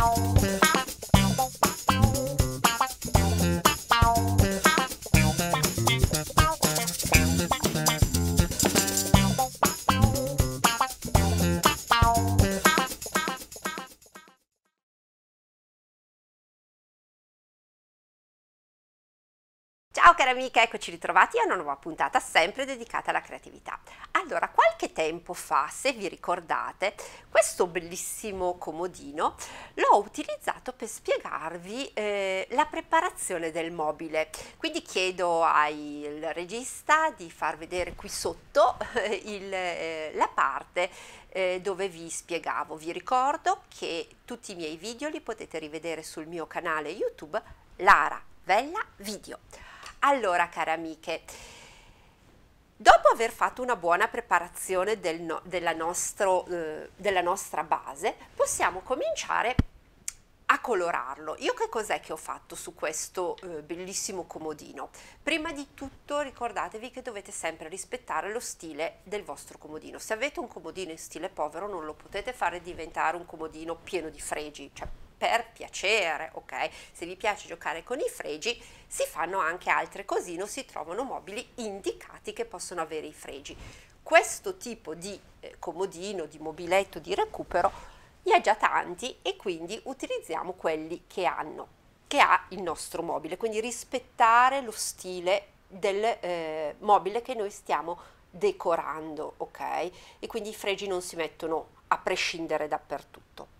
Ciao cari amiche, eccoci ritrovati a una nuova puntata sempre dedicata alla creatività. Allora, qualche tempo fa, se vi ricordate, questo bellissimo comodino l'ho utilizzato per spiegarvi eh, la preparazione del mobile. Quindi chiedo al regista di far vedere qui sotto eh, il, eh, la parte eh, dove vi spiegavo. Vi ricordo che tutti i miei video li potete rivedere sul mio canale YouTube Lara Vella Video. Allora, care amiche, Dopo aver fatto una buona preparazione del no, della, nostro, eh, della nostra base, possiamo cominciare a colorarlo. Io che cos'è che ho fatto su questo eh, bellissimo comodino? Prima di tutto ricordatevi che dovete sempre rispettare lo stile del vostro comodino. Se avete un comodino in stile povero non lo potete fare diventare un comodino pieno di fregi, cioè per piacere, ok? Se vi piace giocare con i fregi, si fanno anche altre cosine, si trovano mobili indicati che possono avere i fregi. Questo tipo di eh, comodino, di mobiletto di recupero ne ha già tanti e quindi utilizziamo quelli che hanno, che ha il nostro mobile, quindi rispettare lo stile del eh, mobile che noi stiamo decorando, ok? E quindi i fregi non si mettono a prescindere dappertutto.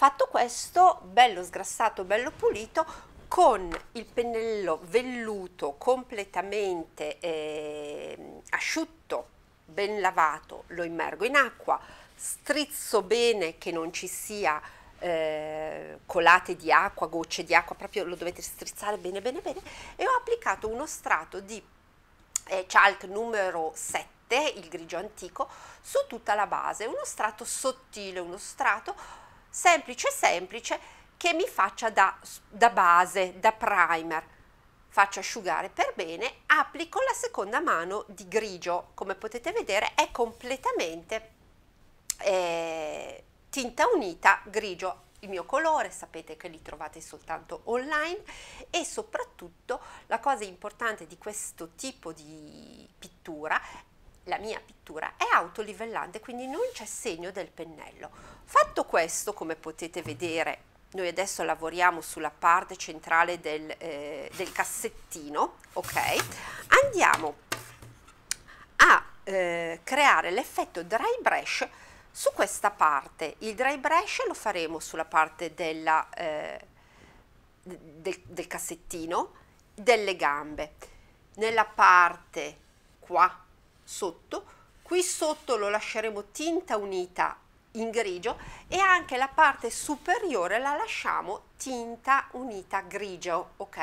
Fatto questo, bello sgrassato, bello pulito, con il pennello velluto completamente eh, asciutto, ben lavato, lo immergo in acqua, strizzo bene che non ci sia ehm, colate di acqua, gocce di acqua, proprio lo dovete strizzare bene bene bene e ho applicato uno strato di eh, chalk numero 7 il grigio antico su tutta la base, uno strato sottile, uno strato semplice semplice che mi faccia da, da base, da primer. Faccio asciugare per bene, applico la seconda mano di grigio, come potete vedere è completamente eh, tinta unita grigio, il mio colore, sapete che li trovate soltanto online e soprattutto la cosa importante di questo tipo di pittura la mia pittura è autolivellante, quindi non c'è segno del pennello. Fatto questo, come potete vedere, noi adesso lavoriamo sulla parte centrale del, eh, del cassettino, ok? Andiamo a eh, creare l'effetto dry brush su questa parte. Il dry brush lo faremo sulla parte della, eh, del, del cassettino, delle gambe. Nella parte qua sotto, qui sotto lo lasceremo tinta unita in grigio e anche la parte superiore la lasciamo tinta unita grigio, ok?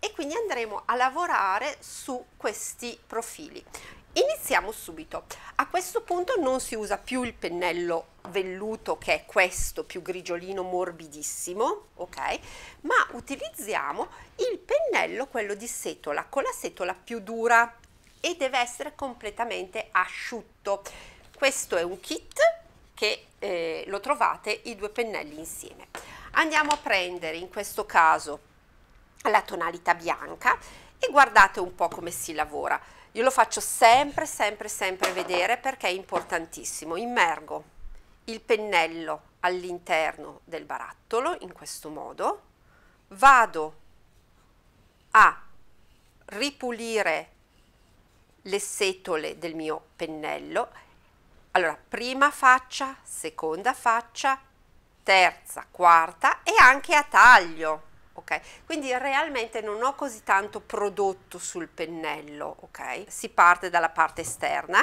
E quindi andremo a lavorare su questi profili. Iniziamo subito. A questo punto non si usa più il pennello velluto che è questo più grigiolino morbidissimo, ok? Ma utilizziamo il pennello quello di setola con la setola più dura e deve essere completamente asciutto. Questo è un kit che eh, lo trovate i due pennelli insieme. Andiamo a prendere in questo caso la tonalità bianca e guardate un po' come si lavora. Io lo faccio sempre, sempre, sempre vedere perché è importantissimo. Immergo il pennello all'interno del barattolo in questo modo, vado a ripulire le setole del mio pennello. Allora, prima faccia, seconda faccia, terza, quarta e anche a taglio. Ok, Quindi realmente non ho così tanto prodotto sul pennello, ok? Si parte dalla parte esterna.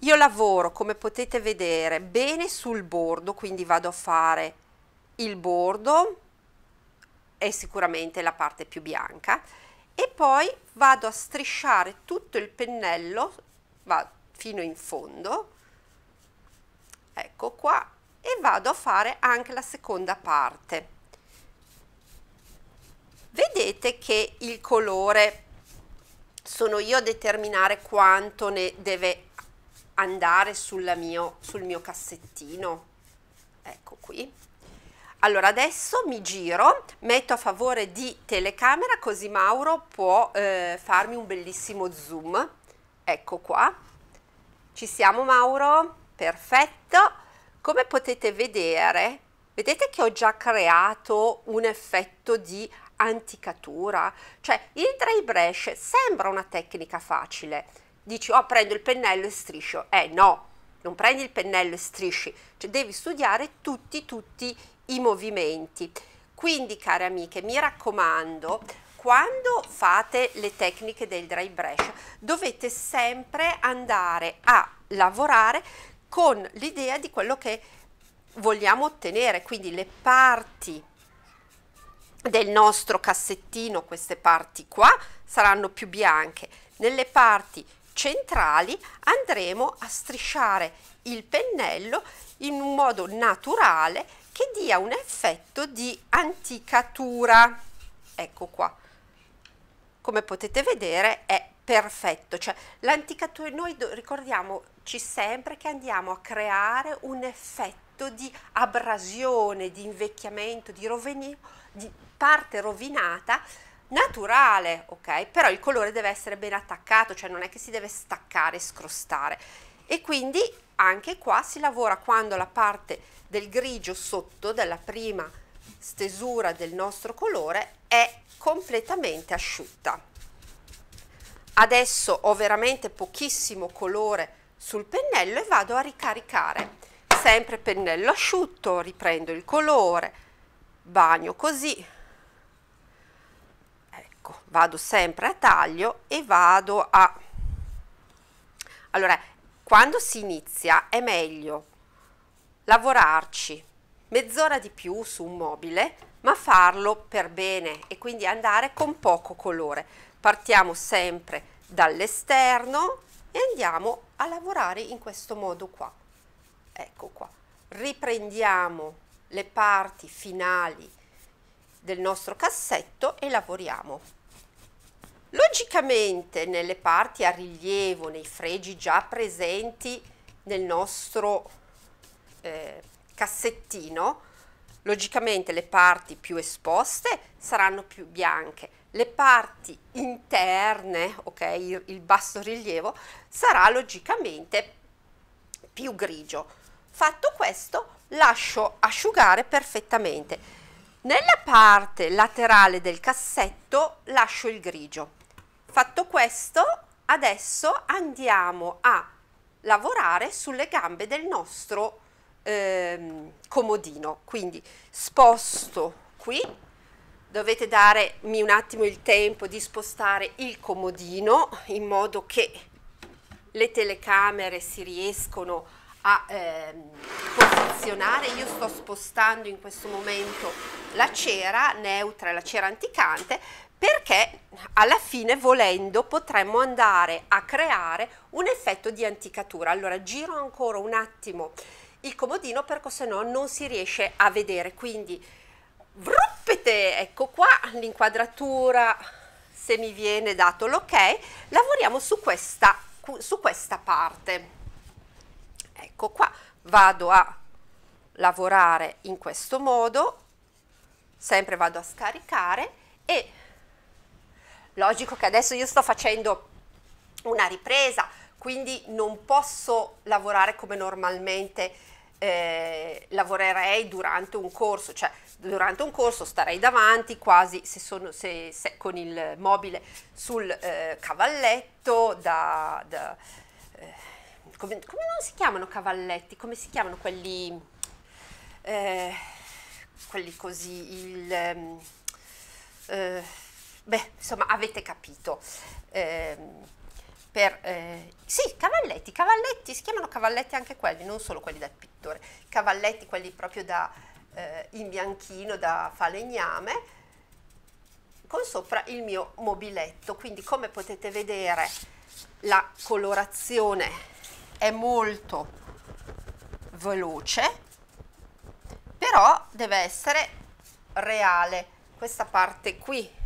Io lavoro, come potete vedere, bene sul bordo, quindi vado a fare il bordo è sicuramente la parte più bianca e poi vado a strisciare tutto il pennello va fino in fondo ecco qua e vado a fare anche la seconda parte vedete che il colore sono io a determinare quanto ne deve andare mio, sul mio cassettino ecco qui allora adesso mi giro, metto a favore di telecamera così Mauro può eh, farmi un bellissimo zoom. Ecco qua. Ci siamo Mauro? Perfetto. Come potete vedere, vedete che ho già creato un effetto di anticatura, cioè il dry brush sembra una tecnica facile. Dici, oh prendo il pennello e striscio. Eh no, non prendi il pennello e strisci, cioè devi studiare tutti, tutti i movimenti. Quindi, care amiche, mi raccomando, quando fate le tecniche del dry brush dovete sempre andare a lavorare con l'idea di quello che vogliamo ottenere, quindi le parti del nostro cassettino, queste parti qua, saranno più bianche, nelle parti centrali andremo a strisciare il pennello in un modo naturale che dia un effetto di anticatura. Ecco qua. Come potete vedere è perfetto, cioè l'anticatura noi ricordiamoci sempre che andiamo a creare un effetto di abrasione, di invecchiamento, di, rovini, di parte rovinata naturale, ok? Però il colore deve essere ben attaccato, cioè non è che si deve staccare, scrostare. E quindi anche qua si lavora quando la parte del grigio sotto della prima stesura del nostro colore è completamente asciutta. Adesso ho veramente pochissimo colore sul pennello e vado a ricaricare. Sempre pennello asciutto, riprendo il colore, bagno così, ecco vado sempre a taglio e vado a allora quando si inizia è meglio lavorarci mezz'ora di più su un mobile ma farlo per bene e quindi andare con poco colore partiamo sempre dall'esterno e andiamo a lavorare in questo modo qua ecco qua riprendiamo le parti finali del nostro cassetto e lavoriamo Logicamente nelle parti a rilievo, nei fregi già presenti nel nostro eh, cassettino, logicamente le parti più esposte saranno più bianche, le parti interne, okay, il, il basso rilievo, sarà logicamente più grigio. Fatto questo lascio asciugare perfettamente. Nella parte laterale del cassetto lascio il grigio. Fatto questo, adesso andiamo a lavorare sulle gambe del nostro ehm, comodino. Quindi sposto qui, dovete darmi un attimo il tempo di spostare il comodino in modo che le telecamere si riescono a ehm, posizionare. Io sto spostando in questo momento la cera neutra, la cera anticante, perché alla fine volendo potremmo andare a creare un effetto di anticatura. Allora giro ancora un attimo il comodino perché se no non si riesce a vedere, quindi vruppete, ecco qua l'inquadratura se mi viene dato l'ok, lavoriamo su questa, su questa parte. Ecco qua, vado a lavorare in questo modo, sempre vado a scaricare e Logico che adesso io sto facendo una ripresa, quindi non posso lavorare come normalmente eh, lavorerei durante un corso, cioè durante un corso starei davanti quasi se sono, se, se con il mobile sul eh, cavalletto da... da eh, come, come, non si chiamano cavalletti, come si chiamano quelli... Eh, quelli così, il... Ehm, eh, Beh, insomma, avete capito. Eh, per, eh, sì, cavalletti, cavalletti, si chiamano cavalletti anche quelli, non solo quelli da pittore, cavalletti quelli proprio da eh, in bianchino, da falegname, con sopra il mio mobiletto, quindi come potete vedere la colorazione è molto veloce, però deve essere reale, questa parte qui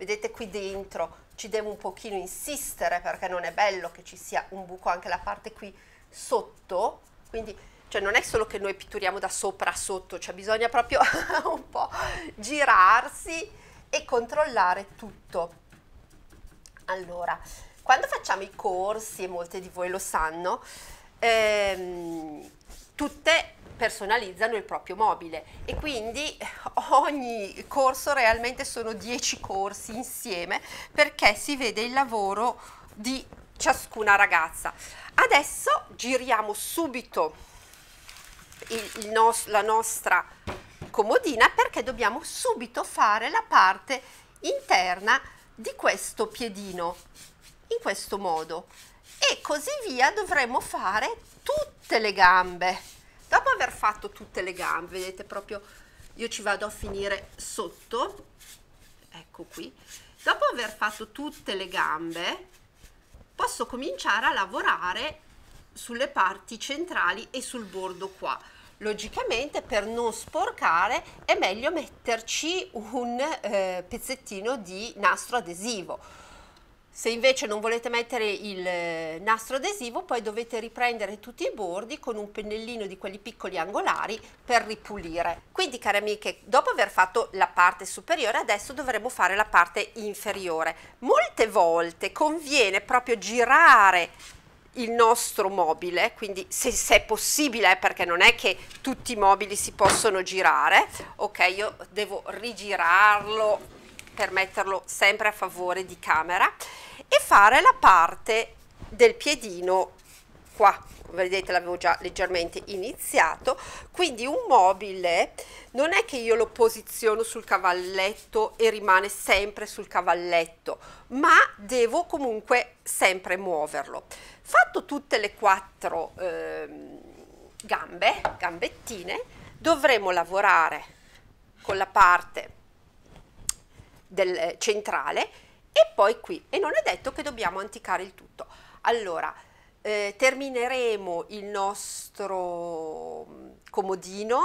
vedete qui dentro ci devo un pochino insistere perché non è bello che ci sia un buco anche la parte qui sotto, quindi cioè non è solo che noi pitturiamo da sopra a sotto, cioè bisogna proprio un po' girarsi e controllare tutto. Allora, quando facciamo i corsi, e molte di voi lo sanno, ehm, tutte personalizzano il proprio mobile e quindi ogni corso realmente sono 10 corsi insieme perché si vede il lavoro di ciascuna ragazza. Adesso giriamo subito il, il nos, la nostra comodina perché dobbiamo subito fare la parte interna di questo piedino in questo modo e così via dovremo fare tutte le gambe dopo aver fatto tutte le gambe vedete proprio io ci vado a finire sotto ecco qui dopo aver fatto tutte le gambe posso cominciare a lavorare sulle parti centrali e sul bordo qua logicamente per non sporcare è meglio metterci un eh, pezzettino di nastro adesivo se invece non volete mettere il eh, nastro adesivo poi dovete riprendere tutti i bordi con un pennellino di quelli piccoli angolari per ripulire. Quindi cari amiche, dopo aver fatto la parte superiore adesso dovremo fare la parte inferiore. Molte volte conviene proprio girare il nostro mobile, quindi se, se è possibile, eh, perché non è che tutti i mobili si possono girare, ok, io devo rigirarlo per metterlo sempre a favore di camera e fare la parte del piedino qua vedete l'avevo già leggermente iniziato quindi un mobile non è che io lo posiziono sul cavalletto e rimane sempre sul cavalletto ma devo comunque sempre muoverlo fatto tutte le quattro eh, gambe gambettine dovremo lavorare con la parte del, eh, centrale e poi qui e non è detto che dobbiamo anticare il tutto. Allora, eh, termineremo il nostro mm, comodino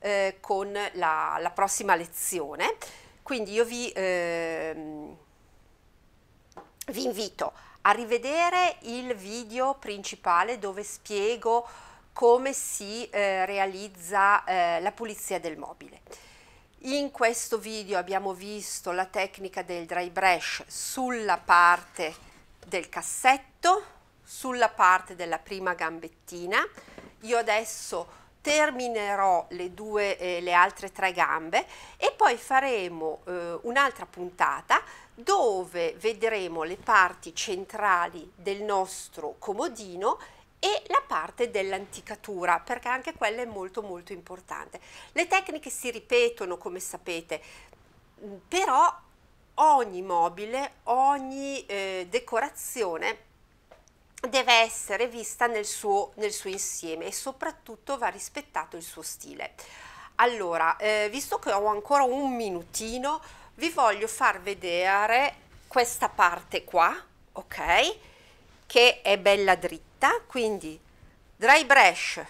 eh, con la, la, prossima lezione, quindi io vi, ehm, vi invito a rivedere il video principale dove spiego come si eh, realizza eh, la pulizia del mobile. In questo video abbiamo visto la tecnica del dry brush sulla parte del cassetto, sulla parte della prima gambettina. Io adesso terminerò le, due, eh, le altre tre gambe e poi faremo eh, un'altra puntata dove vedremo le parti centrali del nostro comodino e la parte dell'anticatura perché anche quella è molto molto importante. Le tecniche si ripetono come sapete, mm, però ogni mobile, ogni eh, decorazione deve essere vista nel suo, nel suo, insieme e soprattutto va rispettato il suo stile. Allora, eh, visto che ho ancora un minutino, vi voglio far vedere questa parte qua, ok? che è bella dritta, quindi dry brush,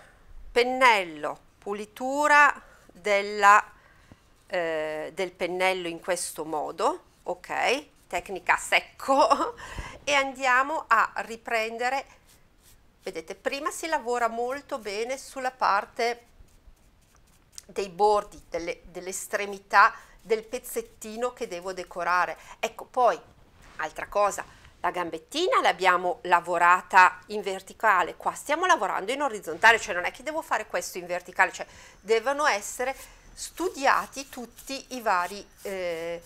pennello, pulitura della, eh, del pennello in questo modo, ok, tecnica secco, e andiamo a riprendere, vedete, prima si lavora molto bene sulla parte dei bordi, delle, dell'estremità del pezzettino che devo decorare. Ecco, poi, altra cosa, la gambettina l'abbiamo lavorata in verticale, qua stiamo lavorando in orizzontale, cioè non è che devo fare questo in verticale, cioè devono essere studiati tutti i vari eh,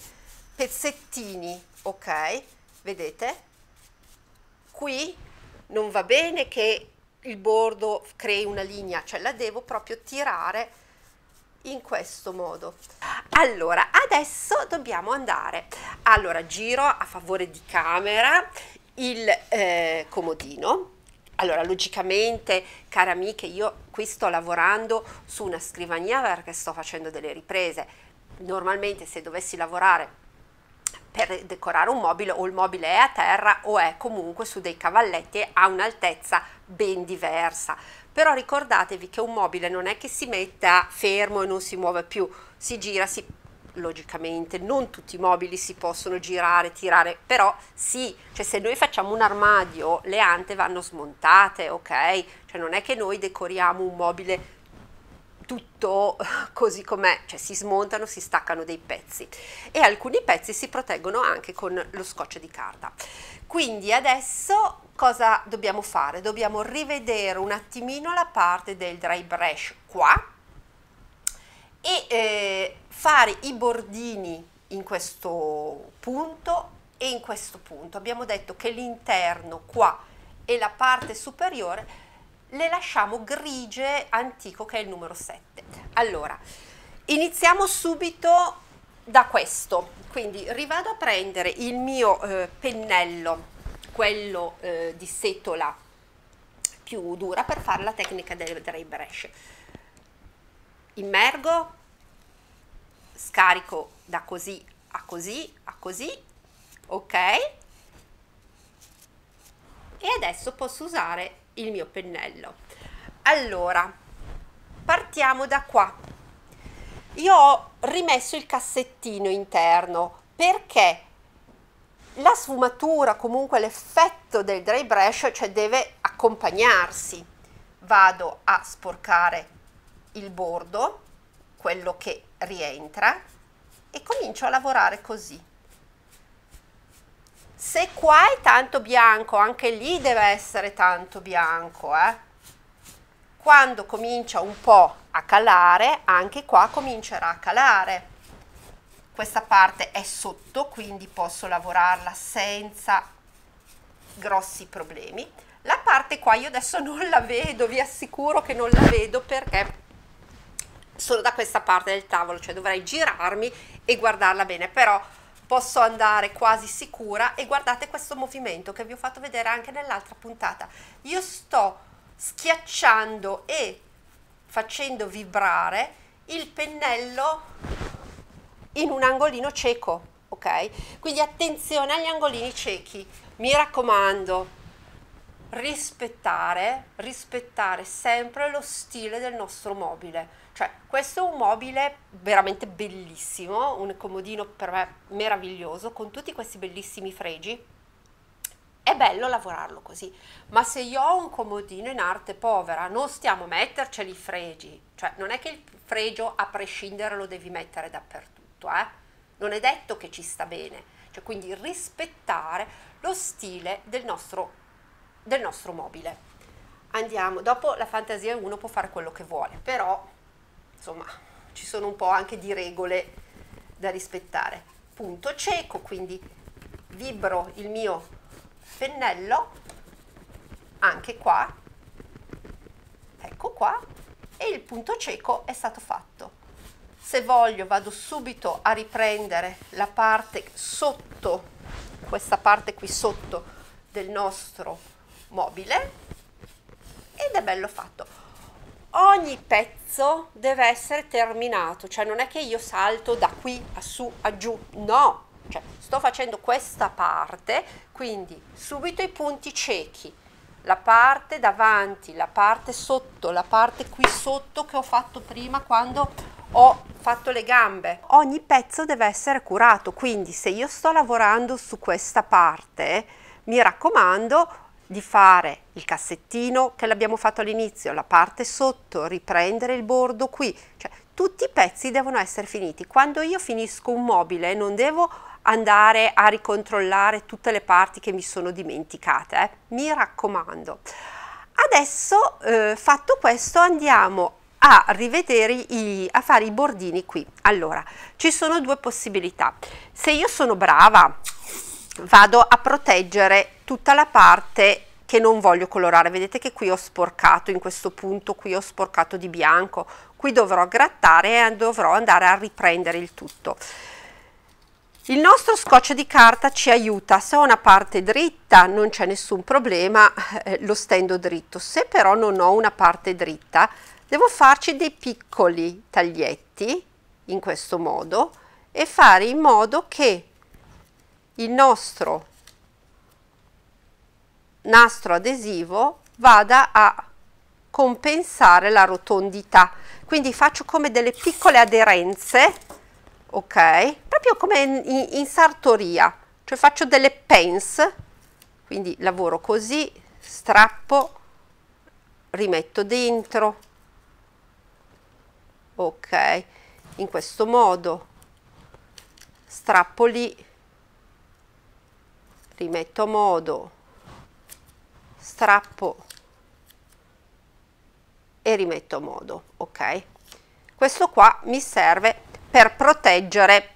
pezzettini, ok? Vedete? Qui non va bene che il bordo crei una linea, cioè la devo proprio tirare in questo modo allora adesso dobbiamo andare allora giro a favore di camera il eh, comodino allora logicamente care amiche io qui sto lavorando su una scrivania perché sto facendo delle riprese normalmente se dovessi lavorare per decorare un mobile o il mobile è a terra o è comunque su dei cavalletti a un'altezza ben diversa però ricordatevi che un mobile non è che si metta fermo e non si muove più, si gira, si, logicamente non tutti i mobili si possono girare, tirare, però sì, cioè se noi facciamo un armadio le ante vanno smontate, ok? Cioè non è che noi decoriamo un mobile tutto così com'è, cioè si smontano, si staccano dei pezzi e alcuni pezzi si proteggono anche con lo scotch di carta. Quindi adesso cosa dobbiamo fare? Dobbiamo rivedere un attimino la parte del dry brush qua e eh, fare i bordini in questo punto e in questo punto. Abbiamo detto che l'interno qua e la parte superiore le lasciamo grigie antico che è il numero 7. Allora, iniziamo subito da questo, quindi rivado a prendere il mio eh, pennello quello eh, di setola più dura per fare la tecnica del dry brush. Immergo, scarico da così a così a così, ok? E adesso posso usare il mio pennello. Allora, partiamo da qua. Io ho rimesso il cassettino interno perché la sfumatura, comunque l'effetto del dry brush, cioè deve accompagnarsi. Vado a sporcare il bordo, quello che rientra, e comincio a lavorare così. Se qua è tanto bianco, anche lì deve essere tanto bianco, eh? Quando comincia un po' a calare, anche qua comincerà a calare questa parte è sotto quindi posso lavorarla senza grossi problemi la parte qua io adesso non la vedo vi assicuro che non la vedo perché sono da questa parte del tavolo cioè dovrei girarmi e guardarla bene però posso andare quasi sicura e guardate questo movimento che vi ho fatto vedere anche nell'altra puntata io sto schiacciando e facendo vibrare il pennello in un angolino cieco, ok? Quindi attenzione agli angolini ciechi, mi raccomando, rispettare, rispettare sempre lo stile del nostro mobile. Cioè, questo è un mobile veramente bellissimo, un comodino per me meraviglioso, con tutti questi bellissimi fregi. È bello lavorarlo così, ma se io ho un comodino in arte povera, non stiamo a metterceli i fregi, cioè non è che il fregio a prescindere lo devi mettere dappertutto tutto, eh? non è detto che ci sta bene, cioè quindi rispettare lo stile del nostro, del nostro mobile. Andiamo, dopo la fantasia uno può fare quello che vuole, però insomma ci sono un po' anche di regole da rispettare. Punto cieco, quindi vibro il mio pennello anche qua, ecco qua, e il punto cieco è stato fatto se voglio vado subito a riprendere la parte sotto questa parte qui sotto del nostro mobile ed è bello fatto ogni pezzo deve essere terminato cioè non è che io salto da qui a su a giù no cioè, sto facendo questa parte quindi subito i punti ciechi la parte davanti la parte sotto la parte qui sotto che ho fatto prima quando ho fatto le gambe. Ogni pezzo deve essere curato, quindi se io sto lavorando su questa parte, mi raccomando di fare il cassettino che l'abbiamo fatto all'inizio, la parte sotto, riprendere il bordo qui, cioè tutti i pezzi devono essere finiti. Quando io finisco un mobile non devo andare a ricontrollare tutte le parti che mi sono dimenticate, eh? mi raccomando. Adesso eh, fatto questo andiamo a rivedere i, a fare i bordini qui allora ci sono due possibilità se io sono brava vado a proteggere tutta la parte che non voglio colorare vedete che qui ho sporcato in questo punto qui ho sporcato di bianco qui dovrò grattare e dovrò andare a riprendere il tutto il nostro scotch di carta ci aiuta, se ho una parte dritta non c'è nessun problema, eh, lo stendo dritto, se però non ho una parte dritta devo farci dei piccoli taglietti in questo modo e fare in modo che il nostro nastro adesivo vada a compensare la rotondità quindi faccio come delle piccole aderenze ok proprio come in, in sartoria cioè faccio delle pence quindi lavoro così strappo rimetto dentro ok in questo modo strappo lì rimetto a modo strappo e rimetto a modo ok questo qua mi serve per proteggere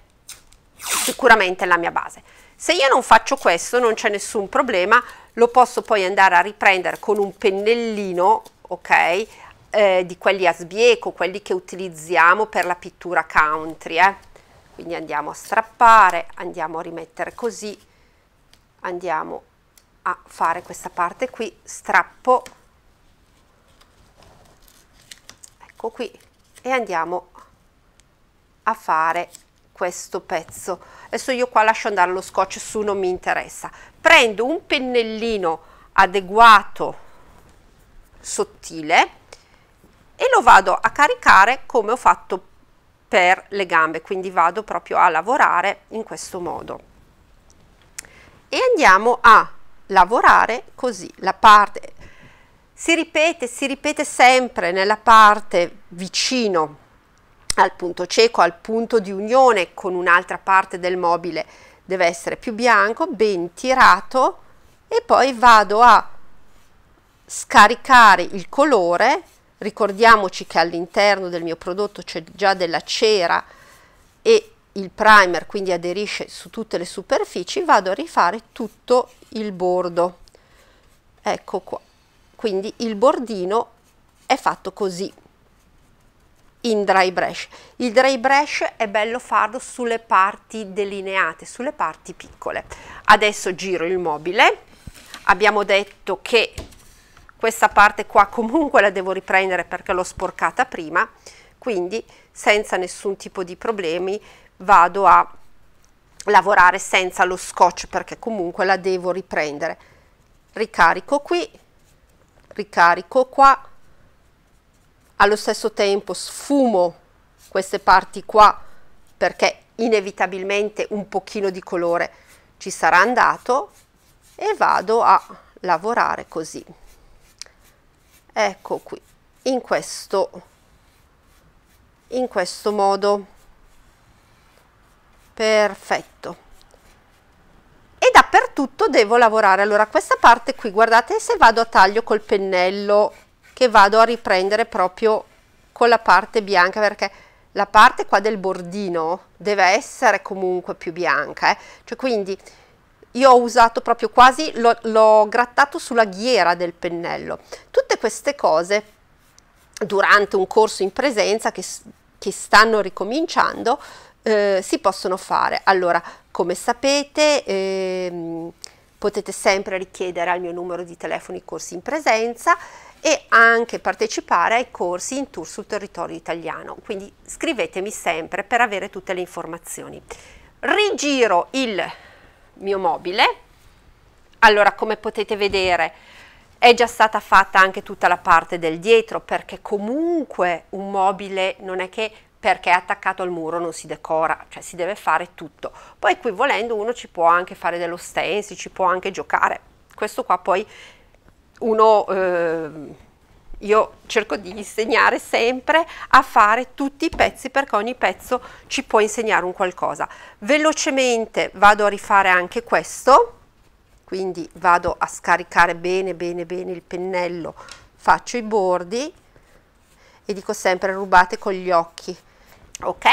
sicuramente la mia base se io non faccio questo non c'è nessun problema lo posso poi andare a riprendere con un pennellino ok eh, di quelli a sbieco, quelli che utilizziamo per la pittura country. Eh. Quindi andiamo a strappare, andiamo a rimettere così, andiamo a fare questa parte qui, strappo, ecco qui, e andiamo a fare questo pezzo. Adesso io qua lascio andare lo scotch su, non mi interessa. Prendo un pennellino adeguato sottile e lo vado a caricare come ho fatto per le gambe, quindi vado proprio a lavorare in questo modo. E andiamo a lavorare così, la parte si ripete, si ripete sempre nella parte vicino al punto cieco, al punto di unione con un'altra parte del mobile, deve essere più bianco, ben tirato e poi vado a scaricare il colore Ricordiamoci che all'interno del mio prodotto c'è già della cera e il primer quindi aderisce su tutte le superfici, vado a rifare tutto il bordo. Ecco qua. Quindi il bordino è fatto così in dry brush. Il dry brush è bello farlo sulle parti delineate, sulle parti piccole. Adesso giro il mobile. Abbiamo detto che questa parte qua comunque la devo riprendere perché l'ho sporcata prima quindi senza nessun tipo di problemi vado a lavorare senza lo scotch perché comunque la devo riprendere ricarico qui ricarico qua allo stesso tempo sfumo queste parti qua perché inevitabilmente un pochino di colore ci sarà andato e vado a lavorare così ecco qui in questo in questo modo perfetto e dappertutto devo lavorare allora questa parte qui guardate se vado a taglio col pennello che vado a riprendere proprio con la parte bianca perché la parte qua del bordino deve essere comunque più bianca eh? cioè quindi io ho usato proprio quasi, l'ho grattato sulla ghiera del pennello. Tutte queste cose durante un corso in presenza che, che stanno ricominciando eh, si possono fare. Allora, come sapete, ehm, potete sempre richiedere al mio numero di telefono i corsi in presenza e anche partecipare ai corsi in tour sul territorio italiano. Quindi scrivetemi sempre per avere tutte le informazioni. Rigiro il mio mobile. Allora, come potete vedere, è già stata fatta anche tutta la parte del dietro, perché comunque un mobile non è che perché è attaccato al muro non si decora, cioè si deve fare tutto. Poi qui volendo uno ci può anche fare dello stencil, ci può anche giocare. Questo qua poi uno... Eh, io cerco di insegnare sempre a fare tutti i pezzi perché ogni pezzo ci può insegnare un qualcosa. Velocemente vado a rifare anche questo, quindi vado a scaricare bene bene bene il pennello, faccio i bordi e dico sempre rubate con gli occhi, ok?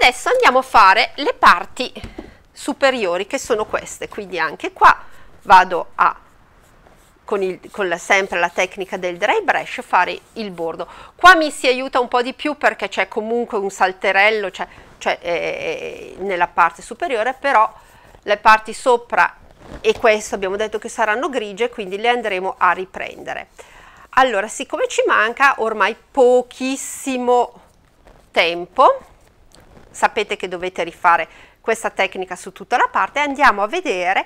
Adesso andiamo a fare le parti superiori che sono queste, quindi anche qua vado a con, il, con la, sempre la tecnica del dry brush fare il bordo. Qua mi si aiuta un po' di più perché c'è comunque un salterello cioè, cioè, eh, eh, nella parte superiore, però le parti sopra e questo abbiamo detto che saranno grigie, quindi le andremo a riprendere. Allora, siccome ci manca ormai pochissimo tempo, sapete che dovete rifare questa tecnica su tutta la parte, andiamo a vedere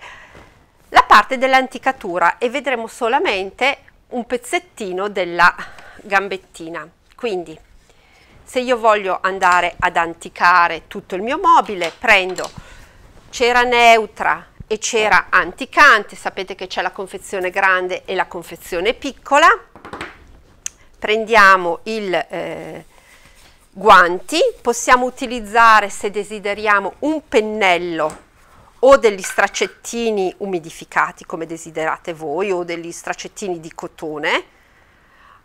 la parte dell'anticatura e vedremo solamente un pezzettino della gambettina. Quindi se io voglio andare ad anticare tutto il mio mobile, prendo cera neutra e cera anticante, sapete che c'è la confezione grande e la confezione piccola, prendiamo il eh, guanti, possiamo utilizzare se desideriamo un pennello o degli straccettini umidificati come desiderate voi o degli straccettini di cotone.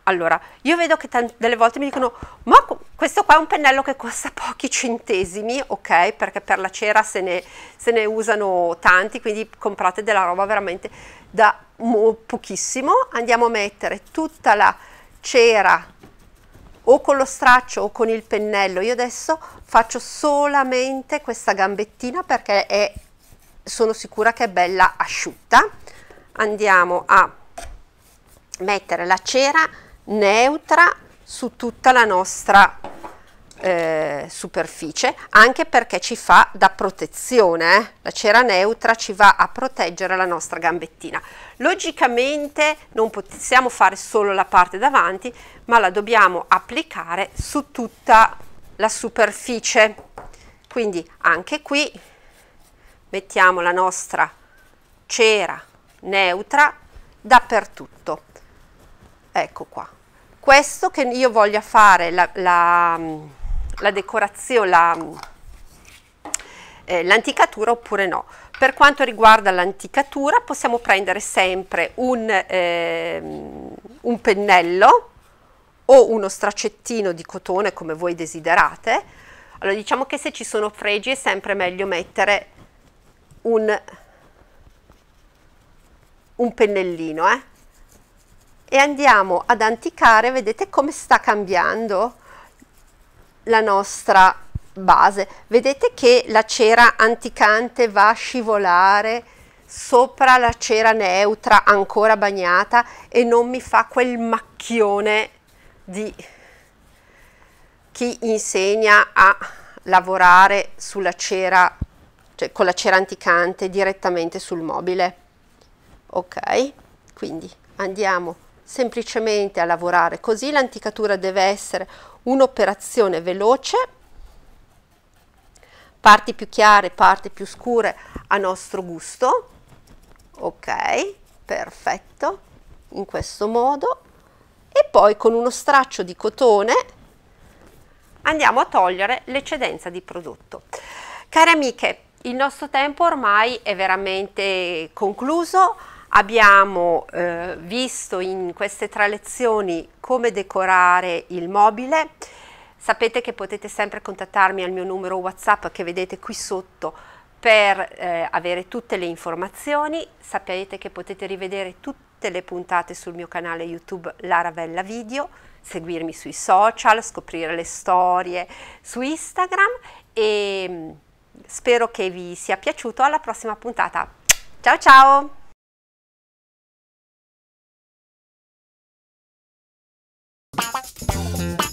Allora, io vedo che tante, delle volte mi dicono, ma questo qua è un pennello che costa pochi centesimi, ok, perché per la cera se ne, se ne usano tanti, quindi comprate della roba veramente da mo- pochissimo. Andiamo a mettere tutta la cera o con lo straccio o con il pennello. Io adesso faccio solamente questa gambettina perché è sono sicura che è bella asciutta andiamo a mettere la cera neutra su tutta la nostra eh, superficie anche perché ci fa da protezione eh? la cera neutra ci va a proteggere la nostra gambettina logicamente non possiamo fare solo la parte davanti ma la dobbiamo applicare su tutta la superficie quindi anche qui mettiamo la nostra cera neutra dappertutto ecco qua questo che io voglio fare la, la, la decorazione la, eh, l'anticatura oppure no per quanto riguarda l'anticatura possiamo prendere sempre un, eh, un pennello o uno stracettino di cotone come voi desiderate allora diciamo che se ci sono fregi è sempre meglio mettere un, un pennellino eh? e andiamo ad anticare vedete come sta cambiando la nostra base vedete che la cera anticante va a scivolare sopra la cera neutra ancora bagnata e non mi fa quel macchione di chi insegna a lavorare sulla cera cioè con la cera anticante direttamente sul mobile. Ok? Quindi andiamo semplicemente a lavorare così, l'anticatura deve essere un'operazione veloce, parti più chiare, parti più scure a nostro gusto. Ok, perfetto, in questo modo. E poi con uno straccio di cotone andiamo a togliere l'eccedenza di prodotto. Care amiche, il nostro tempo ormai è veramente concluso, abbiamo eh, visto in queste tre lezioni come decorare il mobile, sapete che potete sempre contattarmi al mio numero WhatsApp che vedete qui sotto per eh, avere tutte le informazioni, sapete che potete rivedere tutte le puntate sul mio canale YouTube Laravella Video, seguirmi sui social, scoprire le storie su Instagram e mm, spero che vi sia piaciuto, alla prossima puntata. Ciao ciao! Bye.